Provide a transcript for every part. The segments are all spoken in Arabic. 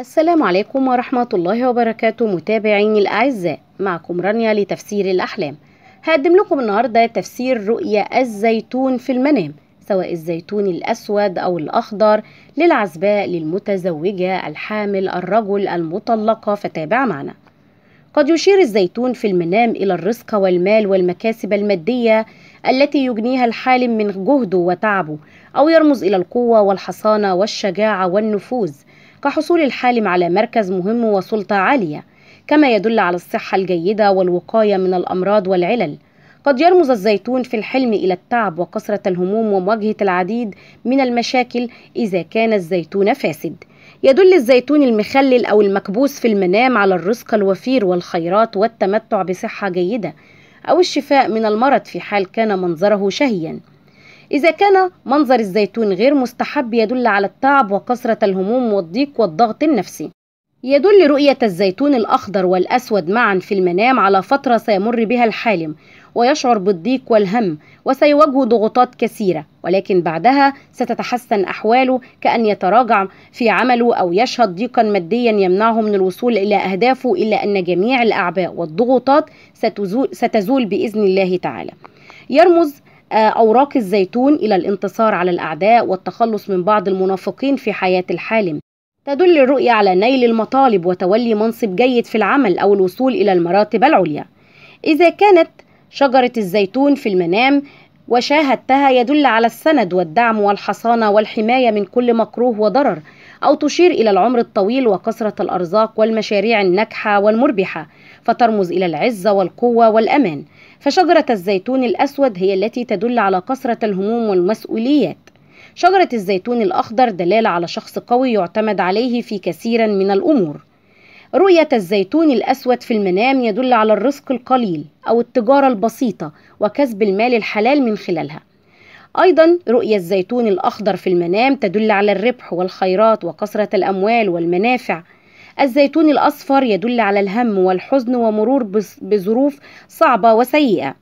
السلام عليكم ورحمة الله وبركاته متابعيني الأعزاء معكم رانيا لتفسير الأحلام هقدم لكم النهاردة تفسير رؤية الزيتون في المنام سواء الزيتون الأسود أو الأخضر للعزباء للمتزوجة الحامل الرجل المطلقة فتابع معنا قد يشير الزيتون في المنام إلى الرزق والمال والمكاسب المادية التي يجنيها الحالم من جهده وتعبه أو يرمز إلى القوة والحصانة والشجاعة والنفوذ كحصول الحالم على مركز مهم وسلطة عالية كما يدل على الصحة الجيدة والوقاية من الأمراض والعلل قد يرمز الزيتون في الحلم إلى التعب وكثرة الهموم ومواجهة العديد من المشاكل إذا كان الزيتون فاسد يدل الزيتون المخلل أو المكبوس في المنام على الرزق الوفير والخيرات والتمتع بصحة جيدة أو الشفاء من المرض في حال كان منظره شهيا إذا كان منظر الزيتون غير مستحب يدل على التعب وكثرة الهموم والضيق والضغط النفسي يدل رؤية الزيتون الأخضر والأسود معا في المنام على فترة سيمر بها الحالم ويشعر بالضيق والهم وسيواجه ضغوطات كثيرة ولكن بعدها ستتحسن أحواله كأن يتراجع في عمله أو يشهد ضيقا ماديا يمنعه من الوصول إلى أهدافه إلا أن جميع الأعباء والضغوطات ستزول بإذن الله تعالى يرمز آه، أوراق الزيتون إلى الانتصار على الأعداء والتخلص من بعض المنافقين في حياة الحالم تدل الرؤية على نيل المطالب وتولي منصب جيد في العمل أو الوصول إلى المراتب العليا إذا كانت شجرة الزيتون في المنام وشاهدتها يدل على السند والدعم والحصانة والحماية من كل مكروه وضرر أو تشير إلى العمر الطويل وكثرة الأرزاق والمشاريع الناجحة والمربحة فترمز إلى العزة والقوة والأمان فشجرة الزيتون الأسود هي التي تدل على كثرة الهموم والمسؤوليات شجرة الزيتون الأخضر دلالة على شخص قوي يعتمد عليه في كثير من الأمور رؤية الزيتون الأسود في المنام يدل على الرزق القليل أو التجارة البسيطة وكسب المال الحلال من خلالها أيضا رؤية الزيتون الأخضر في المنام تدل على الربح والخيرات وكثرة الأموال والمنافع الزيتون الأصفر يدل على الهم والحزن ومرور بظروف صعبة وسيئة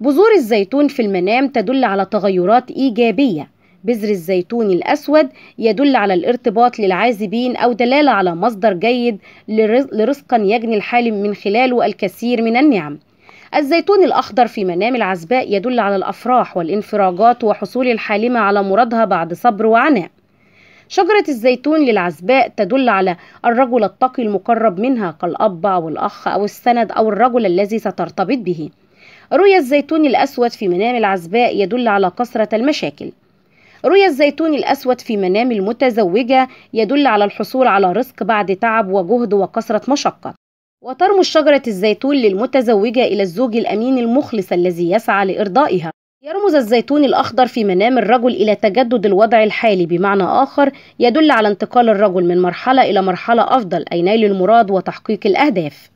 بذور الزيتون في المنام تدل على تغيرات إيجابية بذر الزيتون الأسود يدل على الارتباط للعازبين أو دلالة على مصدر جيد لرزق يجني الحالم من خلاله الكثير من النعم الزيتون الأخضر في منام العزباء يدل على الأفراح والانفراجات وحصول الحالمة على مرادها بعد صبر وعناء شجرة الزيتون للعزباء تدل على الرجل التقي المقرب منها كالأب أو الأخ أو السند أو الرجل الذي سترتبط به رؤيا الزيتون الأسود في منام العزباء يدل على كثرة المشاكل رؤيا الزيتون الأسود في منام المتزوجة يدل على الحصول على رزق بعد تعب وجهد وكثرة مشقة وترمي شجرة الزيتون للمتزوجة إلى الزوج الأمين المخلص الذي يسعى لإرضائها يرمز الزيتون الأخضر في منام الرجل إلى تجدد الوضع الحالي بمعنى آخر يدل على انتقال الرجل من مرحلة إلى مرحلة أفضل أي نيل المراد وتحقيق الأهداف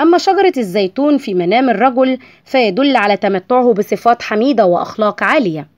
أما شجرة الزيتون في منام الرجل فيدل على تمتعه بصفات حميدة وأخلاق عالية